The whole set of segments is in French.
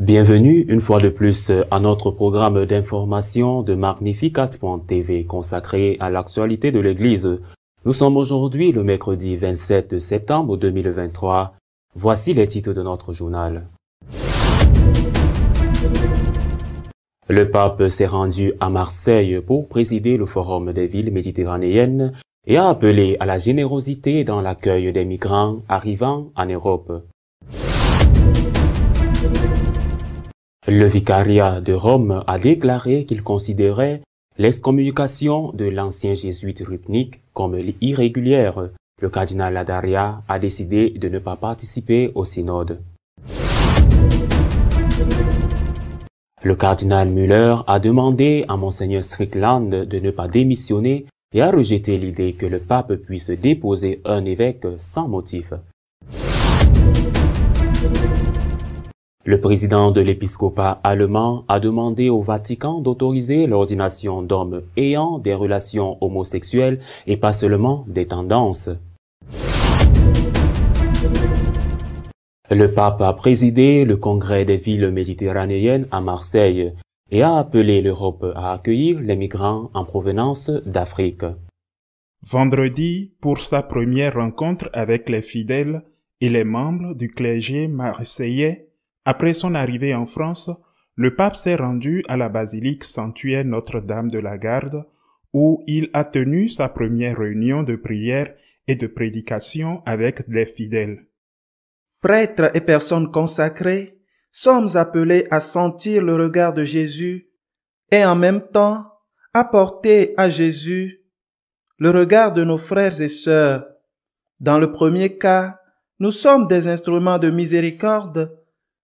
Bienvenue une fois de plus à notre programme d'information de Magnificat.tv consacré à l'actualité de l'Église. Nous sommes aujourd'hui le mercredi 27 septembre 2023. Voici les titres de notre journal. Le pape s'est rendu à Marseille pour présider le Forum des villes méditerranéennes et a appelé à la générosité dans l'accueil des migrants arrivant en Europe. Le vicariat de Rome a déclaré qu'il considérait l'excommunication de l'ancien jésuite Rupnik comme irrégulière. Le cardinal Ladaria a décidé de ne pas participer au synode. Le cardinal Müller a demandé à Mgr Strickland de ne pas démissionner et a rejeté l'idée que le pape puisse déposer un évêque sans motif. Le président de l'épiscopat allemand a demandé au Vatican d'autoriser l'ordination d'hommes ayant des relations homosexuelles et pas seulement des tendances. Le pape a présidé le congrès des villes méditerranéennes à Marseille et a appelé l'Europe à accueillir les migrants en provenance d'Afrique. Vendredi, pour sa première rencontre avec les fidèles et les membres du clergé marseillais, après son arrivée en France, le pape s'est rendu à la basilique sanctuaire Notre-Dame de la Garde, où il a tenu sa première réunion de prière et de prédication avec les fidèles prêtres et personnes consacrées, sommes appelés à sentir le regard de Jésus et en même temps apporter à Jésus le regard de nos frères et sœurs. Dans le premier cas, nous sommes des instruments de miséricorde.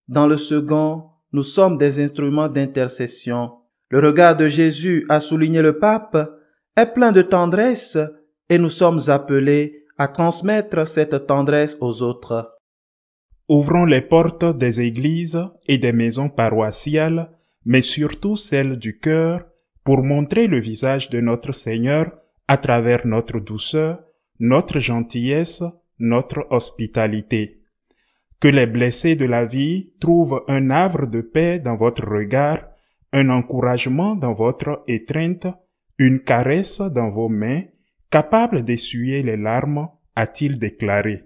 Dans le second, nous sommes des instruments d'intercession. Le regard de Jésus, a souligné le pape, est plein de tendresse et nous sommes appelés à transmettre cette tendresse aux autres ouvrons les portes des églises et des maisons paroissiales, mais surtout celles du cœur, pour montrer le visage de notre Seigneur à travers notre douceur, notre gentillesse, notre hospitalité. Que les blessés de la vie trouvent un havre de paix dans votre regard, un encouragement dans votre étreinte, une caresse dans vos mains, capable d'essuyer les larmes, a-t-il déclaré.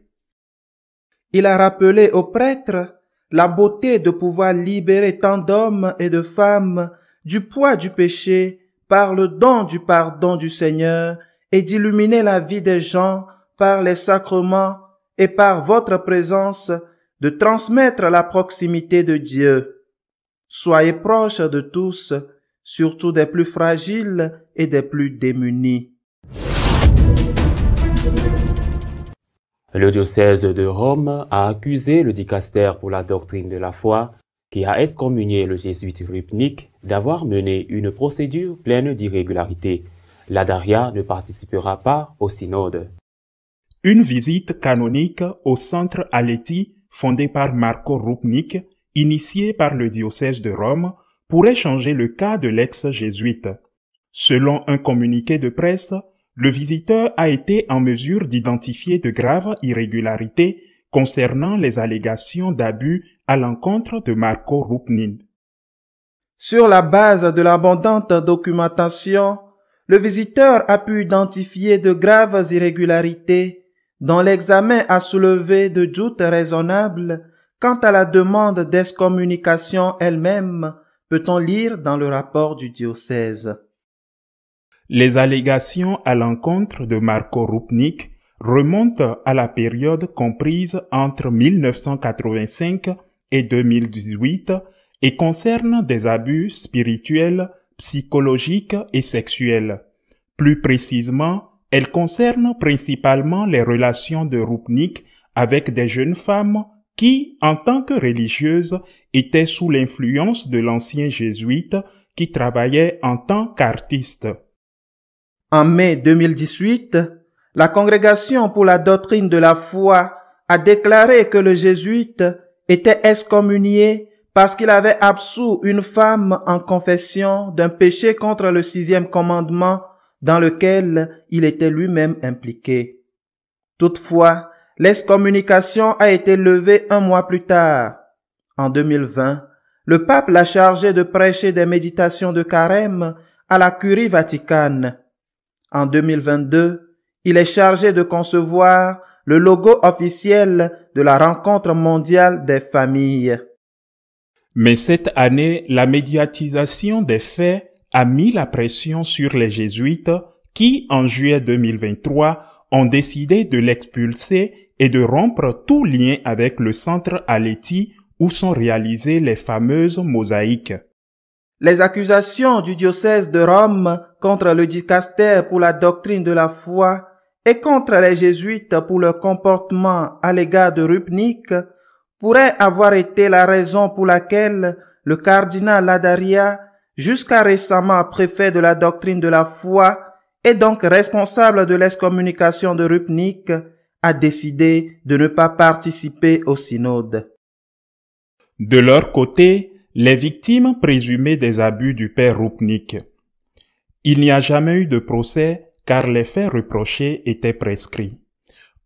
Il a rappelé aux prêtres la beauté de pouvoir libérer tant d'hommes et de femmes du poids du péché par le don du pardon du Seigneur et d'illuminer la vie des gens par les sacrements et par votre présence de transmettre la proximité de Dieu. Soyez proches de tous, surtout des plus fragiles et des plus démunis. Le diocèse de Rome a accusé le dicastère pour la doctrine de la foi, qui a excommunié le jésuite Rupnik, d'avoir mené une procédure pleine d'irrégularités. La Daria ne participera pas au synode. Une visite canonique au centre aletti fondé par Marco Rupnik, initiée par le diocèse de Rome, pourrait changer le cas de l'ex-jésuite. Selon un communiqué de presse, le visiteur a été en mesure d'identifier de graves irrégularités concernant les allégations d'abus à l'encontre de Marco Rupnin. Sur la base de l'abondante documentation, le visiteur a pu identifier de graves irrégularités dont l'examen a soulevé de doutes raisonnables quant à la demande d'excommunication elle-même, peut-on lire dans le rapport du diocèse. Les allégations à l'encontre de Marco Rupnik remontent à la période comprise entre 1985 et 2018 et concernent des abus spirituels, psychologiques et sexuels. Plus précisément, elles concernent principalement les relations de Rupnik avec des jeunes femmes qui, en tant que religieuses, étaient sous l'influence de l'ancien jésuite qui travaillait en tant qu'artiste. En mai 2018, la Congrégation pour la doctrine de la foi a déclaré que le jésuite était excommunié parce qu'il avait absous une femme en confession d'un péché contre le sixième commandement dans lequel il était lui-même impliqué. Toutefois, l'excommunication a été levée un mois plus tard. En 2020, le pape l'a chargé de prêcher des méditations de carême à la curie vaticane en 2022, il est chargé de concevoir le logo officiel de la rencontre mondiale des familles. Mais cette année, la médiatisation des faits a mis la pression sur les jésuites qui, en juillet 2023, ont décidé de l'expulser et de rompre tout lien avec le centre Aleti où sont réalisées les fameuses mosaïques. Les accusations du diocèse de Rome contre le dicastère pour la doctrine de la foi et contre les jésuites pour leur comportement à l'égard de Rupnik pourraient avoir été la raison pour laquelle le cardinal Ladaria, jusqu'à récemment préfet de la doctrine de la foi et donc responsable de l'excommunication de Rupnik, a décidé de ne pas participer au synode. De leur côté, les victimes présumées des abus du père Roupnik. Il n'y a jamais eu de procès car les faits reprochés étaient prescrits.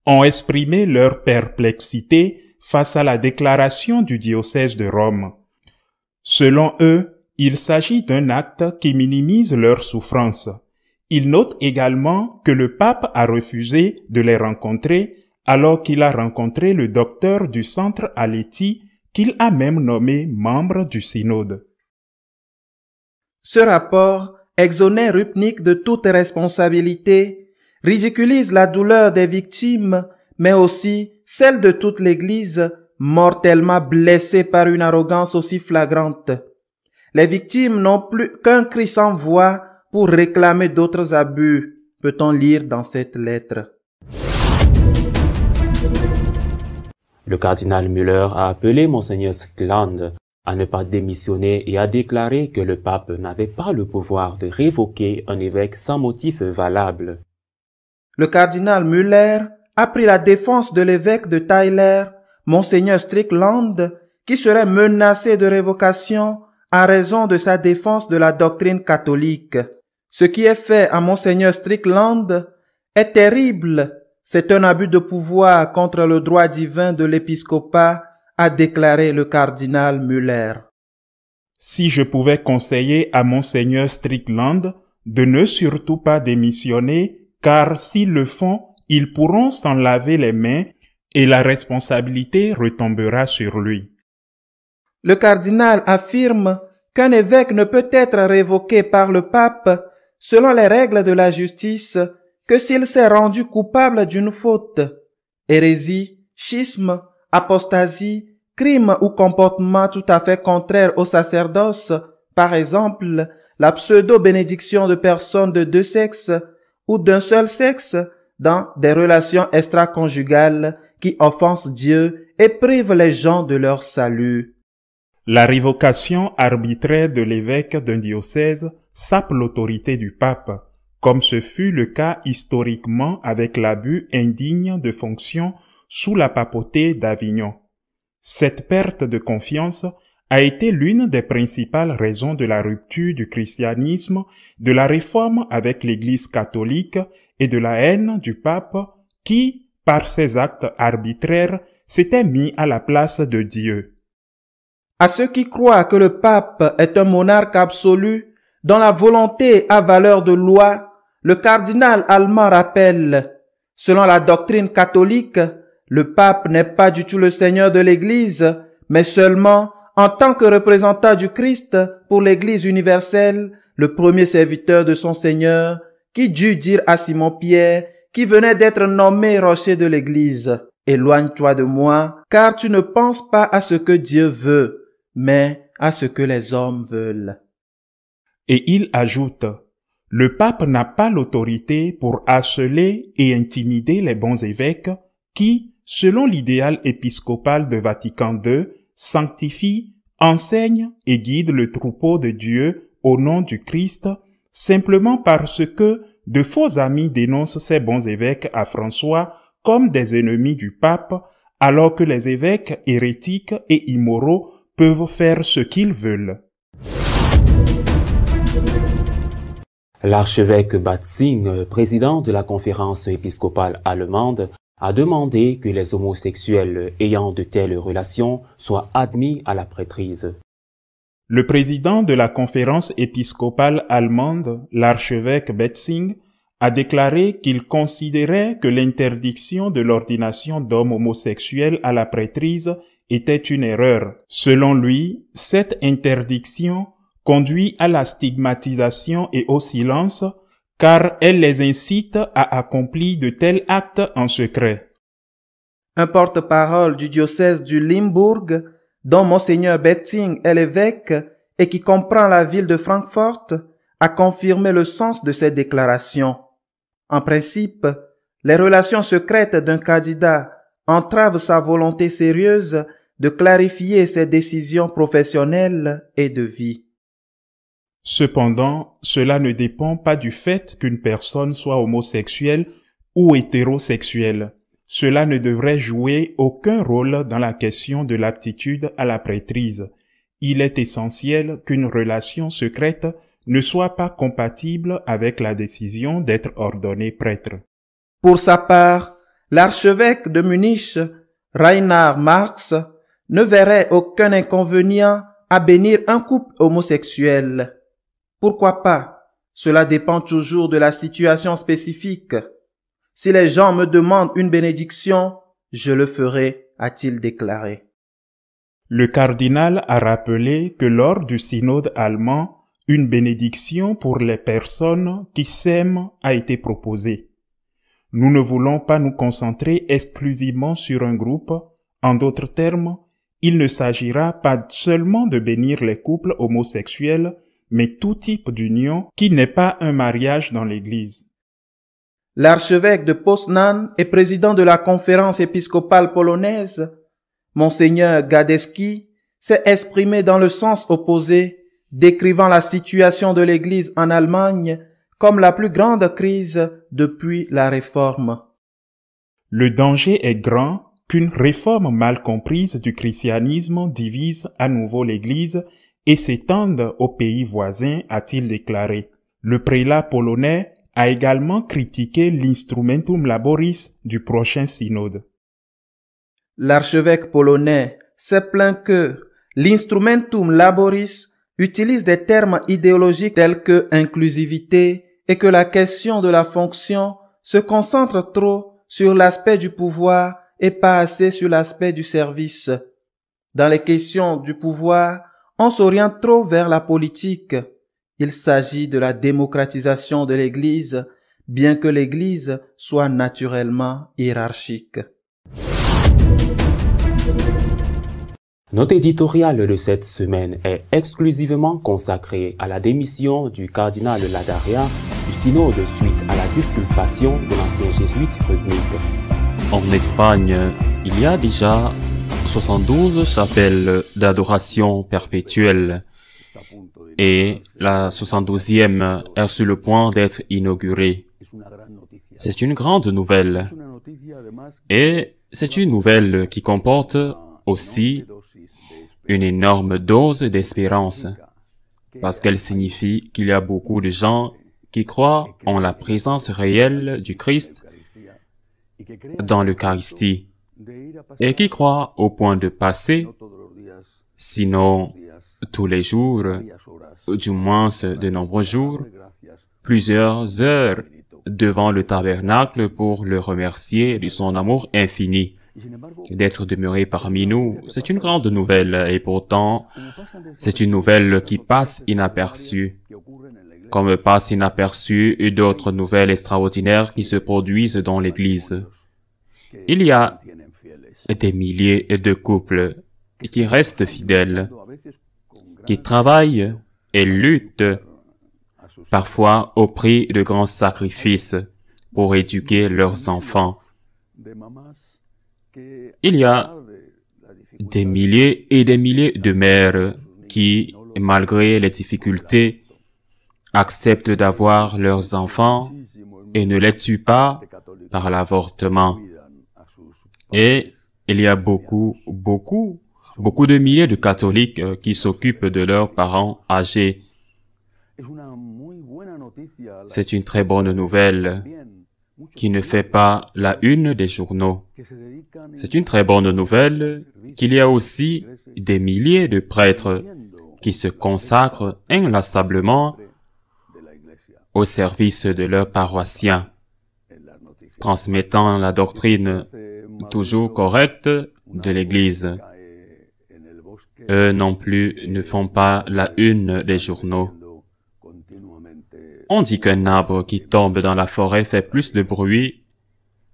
Ont exprimé leur perplexité face à la déclaration du diocèse de Rome. Selon eux, il s'agit d'un acte qui minimise leur souffrance. Ils notent également que le pape a refusé de les rencontrer alors qu'il a rencontré le docteur du centre Aletti qu'il a même nommé membre du synode. Ce rapport exonère Rupnik de toute responsabilité, ridiculise la douleur des victimes, mais aussi celle de toute l'Église, mortellement blessée par une arrogance aussi flagrante. Les victimes n'ont plus qu'un cri sans voix pour réclamer d'autres abus, peut-on lire dans cette lettre. Le cardinal Muller a appelé Monseigneur Strickland à ne pas démissionner et a déclaré que le pape n'avait pas le pouvoir de révoquer un évêque sans motif valable. Le cardinal Muller a pris la défense de l'évêque de Tyler, Monseigneur Strickland, qui serait menacé de révocation à raison de sa défense de la doctrine catholique. Ce qui est fait à Monseigneur Strickland est terrible c'est un abus de pouvoir contre le droit divin de l'épiscopat, a déclaré le cardinal Muller. Si je pouvais conseiller à monseigneur Strickland de ne surtout pas démissionner, car s'ils le font, ils pourront s'en laver les mains et la responsabilité retombera sur lui. Le cardinal affirme qu'un évêque ne peut être révoqué par le pape selon les règles de la justice que s'il s'est rendu coupable d'une faute, hérésie, schisme, apostasie, crime ou comportement tout à fait contraire au sacerdoce, par exemple, la pseudo-bénédiction de personnes de deux sexes ou d'un seul sexe dans des relations extra-conjugales qui offensent Dieu et privent les gens de leur salut. La révocation arbitraire de l'évêque d'un diocèse sape l'autorité du pape comme ce fut le cas historiquement avec l'abus indigne de fonction sous la papauté d'Avignon. Cette perte de confiance a été l'une des principales raisons de la rupture du christianisme, de la réforme avec l'Église catholique et de la haine du pape qui, par ses actes arbitraires, s'était mis à la place de Dieu. À ceux qui croient que le pape est un monarque absolu, dont la volonté a valeur de loi, le cardinal allemand rappelle, selon la doctrine catholique, le pape n'est pas du tout le Seigneur de l'Église, mais seulement, en tant que représentant du Christ pour l'Église universelle, le premier serviteur de son Seigneur, qui dut dire à Simon-Pierre, qui venait d'être nommé rocher de l'Église, Éloigne-toi de moi, car tu ne penses pas à ce que Dieu veut, mais à ce que les hommes veulent. Et il ajoute, le pape n'a pas l'autorité pour harceler et intimider les bons évêques qui, selon l'idéal épiscopal de Vatican II, sanctifient, enseignent et guident le troupeau de Dieu au nom du Christ simplement parce que de faux amis dénoncent ces bons évêques à François comme des ennemis du pape alors que les évêques hérétiques et immoraux peuvent faire ce qu'ils veulent. L'archevêque Batzing, président de la conférence épiscopale allemande, a demandé que les homosexuels ayant de telles relations soient admis à la prêtrise. Le président de la conférence épiscopale allemande, l'archevêque Betzing, a déclaré qu'il considérait que l'interdiction de l'ordination d'hommes homosexuels à la prêtrise était une erreur. Selon lui, cette interdiction conduit à la stigmatisation et au silence, car elle les incite à accomplir de tels actes en secret. Un porte-parole du diocèse du Limbourg, dont Monseigneur Betting est l'évêque et qui comprend la ville de Francfort, a confirmé le sens de ces déclarations. En principe, les relations secrètes d'un candidat entravent sa volonté sérieuse de clarifier ses décisions professionnelles et de vie. Cependant, cela ne dépend pas du fait qu'une personne soit homosexuelle ou hétérosexuelle. Cela ne devrait jouer aucun rôle dans la question de l'aptitude à la prêtrise. Il est essentiel qu'une relation secrète ne soit pas compatible avec la décision d'être ordonné prêtre. Pour sa part, l'archevêque de Munich, Reinhard Marx, ne verrait aucun inconvénient à bénir un couple homosexuel. Pourquoi pas Cela dépend toujours de la situation spécifique. Si les gens me demandent une bénédiction, je le ferai, a-t-il déclaré. Le cardinal a rappelé que lors du synode allemand, une bénédiction pour les personnes qui s'aiment a été proposée. Nous ne voulons pas nous concentrer exclusivement sur un groupe, en d'autres termes, il ne s'agira pas seulement de bénir les couples homosexuels, mais tout type d'union qui n'est pas un mariage dans l'Église. L'archevêque de Poznan et président de la conférence épiscopale polonaise, Monseigneur Gadeski, s'est exprimé dans le sens opposé, décrivant la situation de l'Église en Allemagne comme la plus grande crise depuis la réforme. Le danger est grand qu'une réforme mal comprise du christianisme divise à nouveau l'Église et s'étendent aux pays voisins, a-t-il déclaré. Le prélat polonais a également critiqué l'instrumentum laboris du prochain synode. L'archevêque polonais s'est plaint que l'instrumentum laboris utilise des termes idéologiques tels que inclusivité et que la question de la fonction se concentre trop sur l'aspect du pouvoir et pas assez sur l'aspect du service. Dans les questions du pouvoir, on s'oriente trop vers la politique. Il s'agit de la démocratisation de l'Église, bien que l'Église soit naturellement hiérarchique. Notre éditorial de cette semaine est exclusivement consacré à la démission du cardinal Ladaria du synode suite à la disculpation de l'ancien jésuite En Espagne, il y a déjà 72 s'appelle d'adoration perpétuelle et la 72e est sur le point d'être inaugurée. C'est une grande nouvelle et c'est une nouvelle qui comporte aussi une énorme dose d'espérance parce qu'elle signifie qu'il y a beaucoup de gens qui croient en la présence réelle du Christ dans l'Eucharistie et qui croit au point de passer, sinon tous les jours, du moins de nombreux jours, plusieurs heures devant le tabernacle pour le remercier de son amour infini. D'être demeuré parmi nous, c'est une grande nouvelle et pourtant, c'est une nouvelle qui passe inaperçue, comme passe inaperçue d'autres nouvelles extraordinaires qui se produisent dans l'Église. Il y a des milliers de couples qui restent fidèles, qui travaillent et luttent, parfois au prix de grands sacrifices, pour éduquer leurs enfants. Il y a des milliers et des milliers de mères qui, malgré les difficultés, acceptent d'avoir leurs enfants et ne les tuent pas par l'avortement. Et il y a beaucoup, beaucoup, beaucoup de milliers de catholiques euh, qui s'occupent de leurs parents âgés. C'est une très bonne nouvelle qui ne fait pas la une des journaux. C'est une très bonne nouvelle qu'il y a aussi des milliers de prêtres qui se consacrent inlassablement au service de leurs paroissiens, transmettant la doctrine toujours correcte de l'Église. Eux non plus ne font pas la une des journaux. On dit qu'un arbre qui tombe dans la forêt fait plus de bruit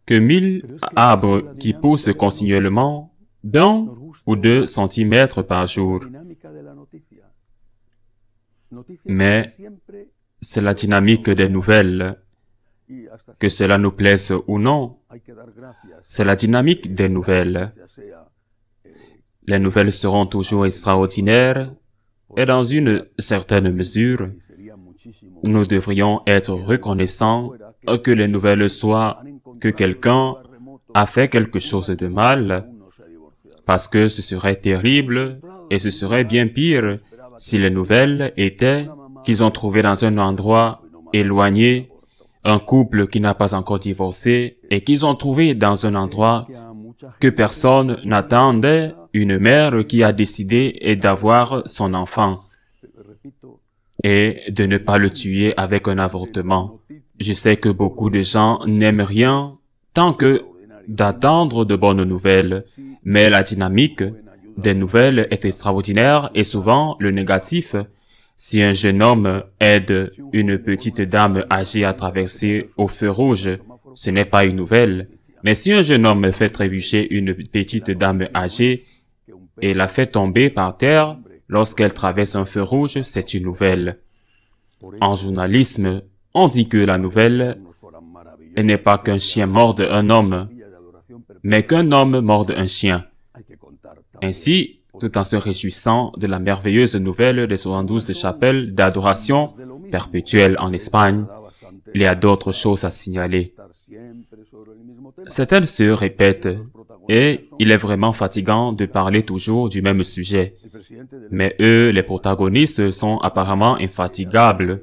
que mille arbres qui poussent continuellement d'un ou deux centimètres par jour. Mais c'est la dynamique des nouvelles que cela nous plaise ou non, c'est la dynamique des nouvelles. Les nouvelles seront toujours extraordinaires et dans une certaine mesure, nous devrions être reconnaissants que les nouvelles soient que quelqu'un a fait quelque chose de mal, parce que ce serait terrible et ce serait bien pire si les nouvelles étaient qu'ils ont trouvé dans un endroit éloigné un couple qui n'a pas encore divorcé et qu'ils ont trouvé dans un endroit que personne n'attendait une mère qui a décidé d'avoir son enfant et de ne pas le tuer avec un avortement. Je sais que beaucoup de gens n'aiment rien tant que d'attendre de bonnes nouvelles, mais la dynamique des nouvelles est extraordinaire et souvent le négatif si un jeune homme aide une petite dame âgée à traverser au feu rouge, ce n'est pas une nouvelle. Mais si un jeune homme fait trébucher une petite dame âgée et la fait tomber par terre lorsqu'elle traverse un feu rouge, c'est une nouvelle. En journalisme, on dit que la nouvelle n'est pas qu'un chien morde un homme, mais qu'un homme morde un chien. Ainsi, tout en se réjouissant de la merveilleuse nouvelle des 72 chapelles d'adoration perpétuelle en Espagne. Il y a d'autres choses à signaler. Certaines se répètent et il est vraiment fatigant de parler toujours du même sujet. Mais eux, les protagonistes, sont apparemment infatigables.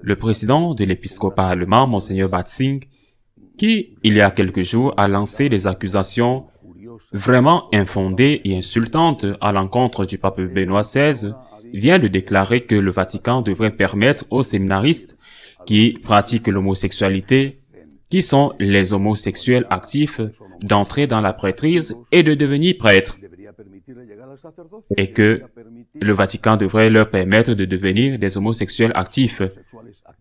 Le président de l'épiscopat allemand, Monseigneur Batzing, qui, il y a quelques jours, a lancé des accusations vraiment infondée et insultante à l'encontre du pape Benoît XVI, vient de déclarer que le Vatican devrait permettre aux séminaristes qui pratiquent l'homosexualité, qui sont les homosexuels actifs, d'entrer dans la prêtrise et de devenir prêtres, et que le Vatican devrait leur permettre de devenir des homosexuels actifs,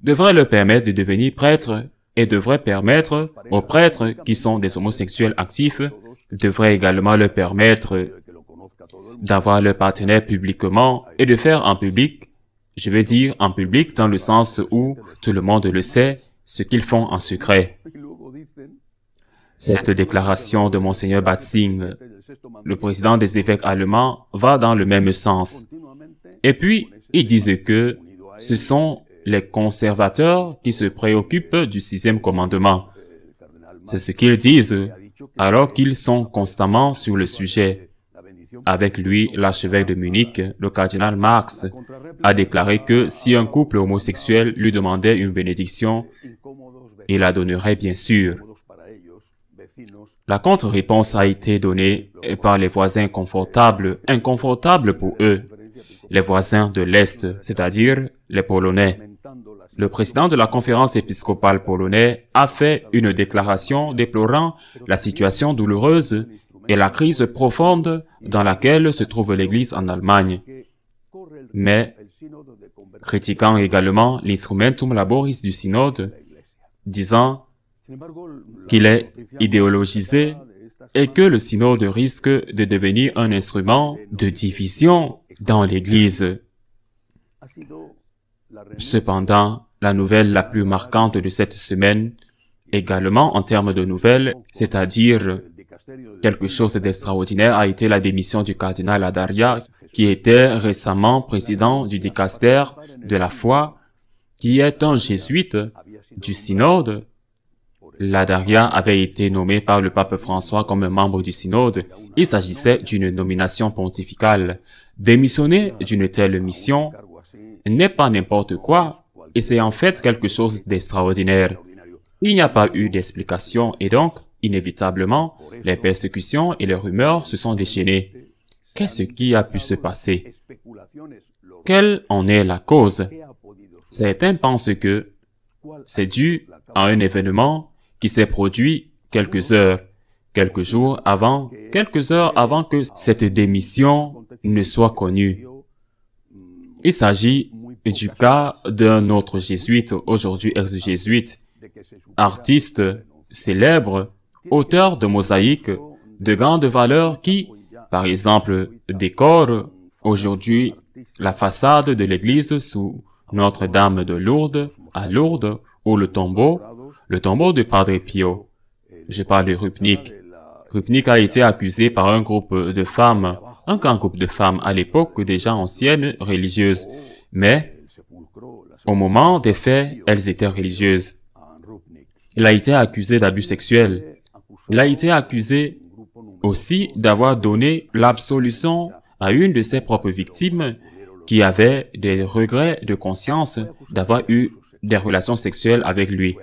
devrait leur permettre de devenir prêtres et devrait permettre aux prêtres qui sont des homosexuels actifs devrait également leur permettre d'avoir leur partenaire publiquement et de faire en public, je veux dire en public dans le sens où tout le monde le sait, ce qu'ils font en secret. Cette déclaration de Monseigneur Batsing, le président des évêques allemands, va dans le même sens. Et puis, ils disent que ce sont les conservateurs qui se préoccupent du sixième commandement. C'est ce qu'ils disent alors qu'ils sont constamment sur le sujet. Avec lui, l'archevêque de Munich, le cardinal Marx, a déclaré que si un couple homosexuel lui demandait une bénédiction, il la donnerait bien sûr. La contre-réponse a été donnée par les voisins confortables, inconfortables pour eux, les voisins de l'Est, c'est-à-dire les Polonais. Le président de la conférence épiscopale polonaise a fait une déclaration déplorant la situation douloureuse et la crise profonde dans laquelle se trouve l'Église en Allemagne, mais critiquant également l'instrumentum laboris du synode, disant qu'il est idéologisé et que le synode risque de devenir un instrument de division dans l'Église. Cependant, la nouvelle la plus marquante de cette semaine, également en termes de nouvelles, c'est-à-dire quelque chose d'extraordinaire, a été la démission du cardinal Adaria, qui était récemment président du dicaster de la foi, qui est un jésuite du synode. L'Adaria avait été nommé par le pape François comme membre du synode. Il s'agissait d'une nomination pontificale. Démissionner d'une telle mission n'est pas n'importe quoi et c'est en fait quelque chose d'extraordinaire. Il n'y a pas eu d'explication et donc, inévitablement, les persécutions et les rumeurs se sont déchaînées. Qu'est-ce qui a pu se passer Quelle en est la cause Certains pensent que c'est dû à un événement qui s'est produit quelques heures, quelques jours avant, quelques heures avant que cette démission ne soit connue. Il s'agit du cas d'un autre jésuite, aujourd'hui ex-jésuite, artiste célèbre, auteur de mosaïques de grande valeur qui, par exemple, décore aujourd'hui la façade de l'église sous Notre-Dame de Lourdes, à Lourdes, ou le tombeau, le tombeau de Padre Pio. Je parle de Rupnik. Rupnik a été accusé par un groupe de femmes un grand groupe de femmes à l'époque déjà anciennes religieuses, mais au moment des faits, elles étaient religieuses. Il a été accusé d'abus sexuels. Il a été accusé aussi d'avoir donné l'absolution à une de ses propres victimes qui avait des regrets de conscience d'avoir eu des relations sexuelles avec lui.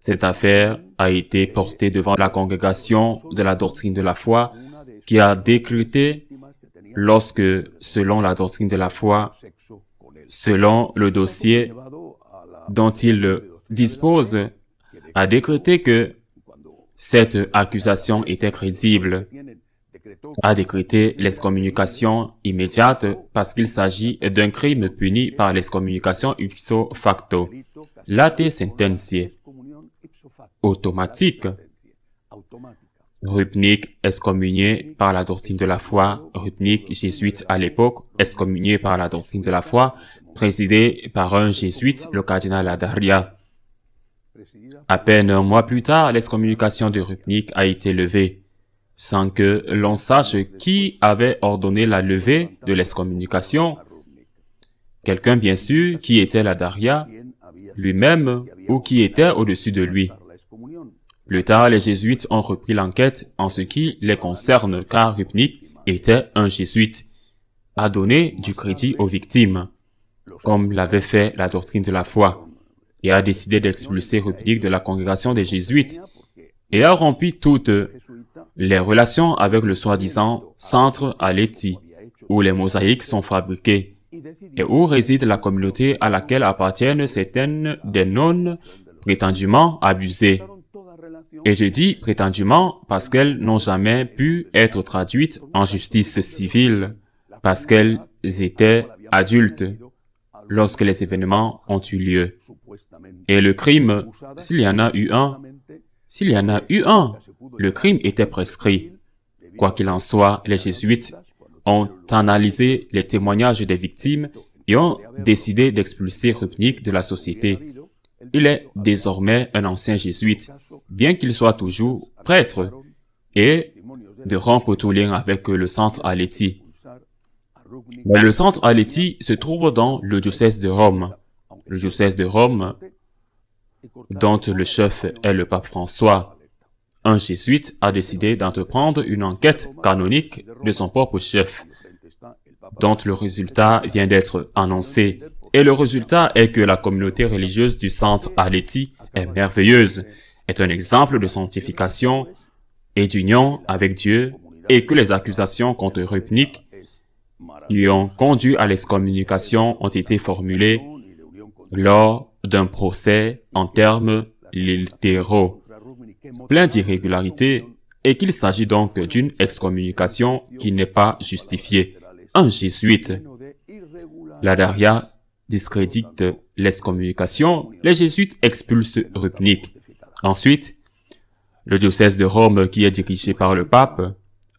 Cette affaire a été portée devant la congrégation de la doctrine de la foi qui a décrété lorsque, selon la doctrine de la foi, selon le dossier dont il dispose, a décrété que cette accusation était crédible, a décrété l'excommunication immédiate parce qu'il s'agit d'un crime puni par l'excommunication ipso facto. L'ate sentencié, automatique Rupnik, excommunié par la doctrine de la foi. Rupnik, jésuite à l'époque, excommunié par la doctrine de la foi, présidé par un jésuite, le cardinal Adaria. À peine un mois plus tard, l'excommunication de Rupnik a été levée, sans que l'on sache qui avait ordonné la levée de l'excommunication. Quelqu'un, bien sûr, qui était la Daria, lui-même, ou qui était au-dessus de lui. Plus tard, les jésuites ont repris l'enquête en ce qui les concerne car Rupnik était un jésuite, a donné du crédit aux victimes, comme l'avait fait la doctrine de la foi, et a décidé d'expulser Rupnik de la congrégation des jésuites, et a rompu toutes les relations avec le soi-disant centre à Leti, où les mosaïques sont fabriquées, et où réside la communauté à laquelle appartiennent certaines des nonnes prétendument abusées. Et je dis prétendument parce qu'elles n'ont jamais pu être traduites en justice civile, parce qu'elles étaient adultes lorsque les événements ont eu lieu. Et le crime, s'il y en a eu un, s'il y en a eu un, le crime était prescrit. Quoi qu'il en soit, les jésuites ont analysé les témoignages des victimes et ont décidé d'expulser Rupnik de la société. Il est désormais un ancien jésuite, bien qu'il soit toujours prêtre, et de rompre tout lien avec le centre Aleti. Mais le centre Aleti se trouve dans le diocèse de Rome. Le diocèse de Rome, dont le chef est le pape François, un jésuite a décidé d'entreprendre une enquête canonique de son propre chef, dont le résultat vient d'être annoncé et le résultat est que la communauté religieuse du centre Aleti est merveilleuse, est un exemple de sanctification et d'union avec Dieu, et que les accusations contre Rupnik qui ont conduit à l'excommunication ont été formulées lors d'un procès en termes littéraux, plein d'irrégularités, et qu'il s'agit donc d'une excommunication qui n'est pas justifiée. Un jésuite, la Daria discrédite l'excommunication, les jésuites expulsent Rupnik. Ensuite, le diocèse de Rome qui est dirigé par le pape,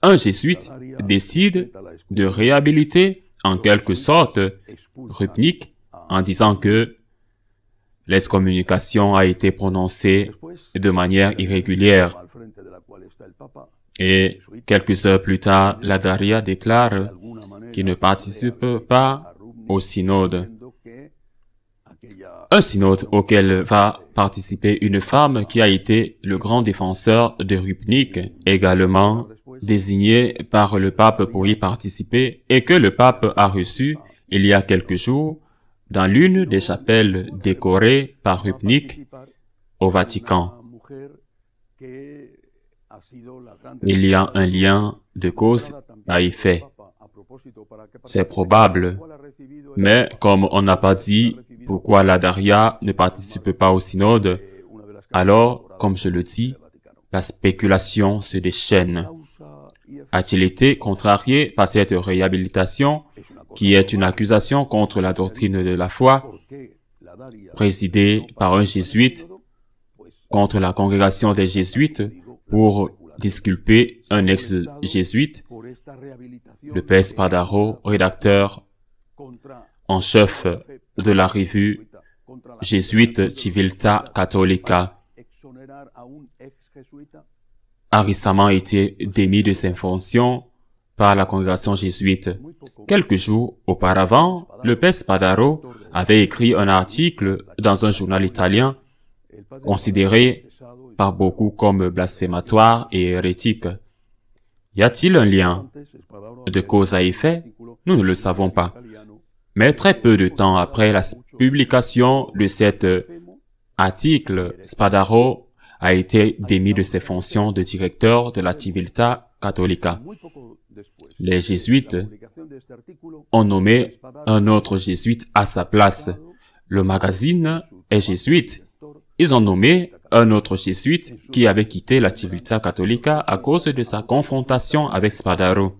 un jésuite décide de réhabiliter en quelque sorte Rupnik en disant que l'excommunication a été prononcée de manière irrégulière. Et quelques heures plus tard, la Daria déclare qu'il ne participe pas au synode un synode auquel va participer une femme qui a été le grand défenseur de Rupnik, également désignée par le pape pour y participer et que le pape a reçu il y a quelques jours dans l'une des chapelles décorées par Rupnik au Vatican. Il y a un lien de cause à effet. C'est probable, mais comme on n'a pas dit pourquoi la Daria ne participe pas au synode, alors, comme je le dis, la spéculation se déchaîne. A-t-il été contrarié par cette réhabilitation, qui est une accusation contre la doctrine de la foi, présidée par un jésuite, contre la congrégation des jésuites, pour disculper un ex-jésuite, le père Spadaro, rédacteur en chef de la revue jésuite Civiltà Cattolica a récemment été démis de ses fonctions par la congrégation jésuite. Quelques jours auparavant, le père Spadaro avait écrit un article dans un journal italien considéré par beaucoup comme blasphématoire et hérétique. Y a-t-il un lien de cause à effet Nous ne le savons pas. Mais très peu de temps après la publication de cet euh, article, Spadaro a été démis de ses fonctions de directeur de la Civiltà Cattolica. Les jésuites ont nommé un autre jésuite à sa place. Le magazine est jésuite. Ils ont nommé un autre jésuite qui avait quitté la Civiltà Cattolica à cause de sa confrontation avec Spadaro.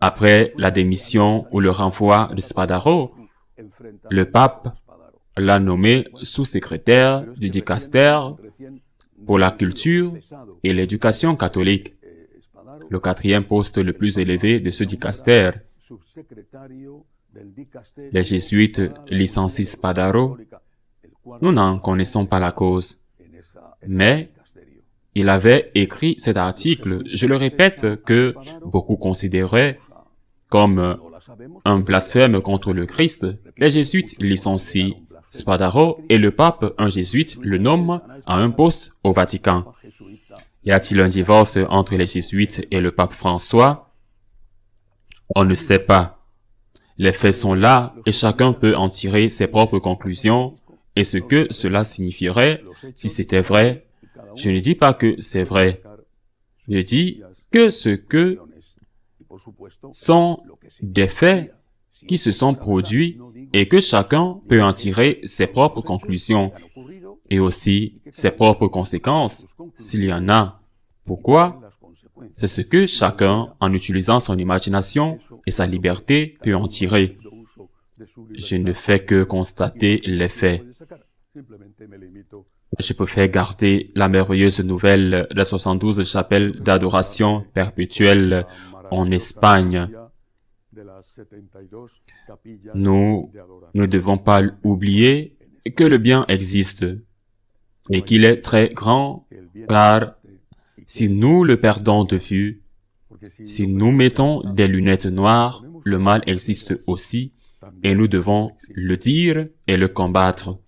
Après la démission ou le renvoi de Spadaro, le pape l'a nommé sous-secrétaire du Dicaster pour la culture et l'éducation catholique, le quatrième poste le plus élevé de ce Dicaster. Les jésuites licencient Spadaro. Nous n'en connaissons pas la cause, mais il avait écrit cet article. Je le répète que beaucoup considéraient comme euh, un blasphème contre le Christ. Les jésuites licencient Spadaro et le pape, un jésuite, le nomme à un poste au Vatican. Y a-t-il un divorce entre les jésuites et le pape François On ne sait pas. Les faits sont là et chacun peut en tirer ses propres conclusions et ce que cela signifierait si c'était vrai je ne dis pas que c'est vrai. Je dis que ce que sont des faits qui se sont produits et que chacun peut en tirer ses propres conclusions et aussi ses propres conséquences s'il y en a. Pourquoi C'est ce que chacun, en utilisant son imagination et sa liberté, peut en tirer. Je ne fais que constater les faits je préfère garder la merveilleuse nouvelle de la 72 chapelle d'adoration perpétuelle en Espagne. Nous ne devons pas oublier que le bien existe et qu'il est très grand, car si nous le perdons de vue, si nous mettons des lunettes noires, le mal existe aussi et nous devons le dire et le combattre.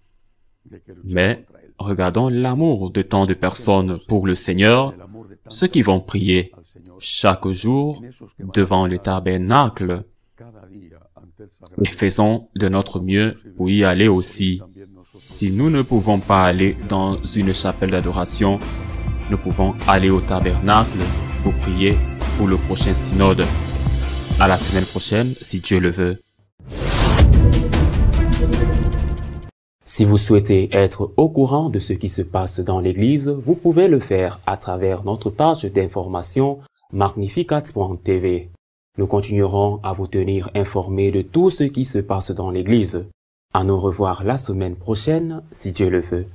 Mais regardons l'amour de tant de personnes pour le Seigneur, ceux qui vont prier chaque jour devant le tabernacle et faisons de notre mieux pour y aller aussi. Si nous ne pouvons pas aller dans une chapelle d'adoration, nous pouvons aller au tabernacle pour prier pour le prochain synode. À la semaine prochaine, si Dieu le veut. Si vous souhaitez être au courant de ce qui se passe dans l'Église, vous pouvez le faire à travers notre page d'information magnificat.tv. Nous continuerons à vous tenir informés de tout ce qui se passe dans l'Église. À nous revoir la semaine prochaine, si Dieu le veut.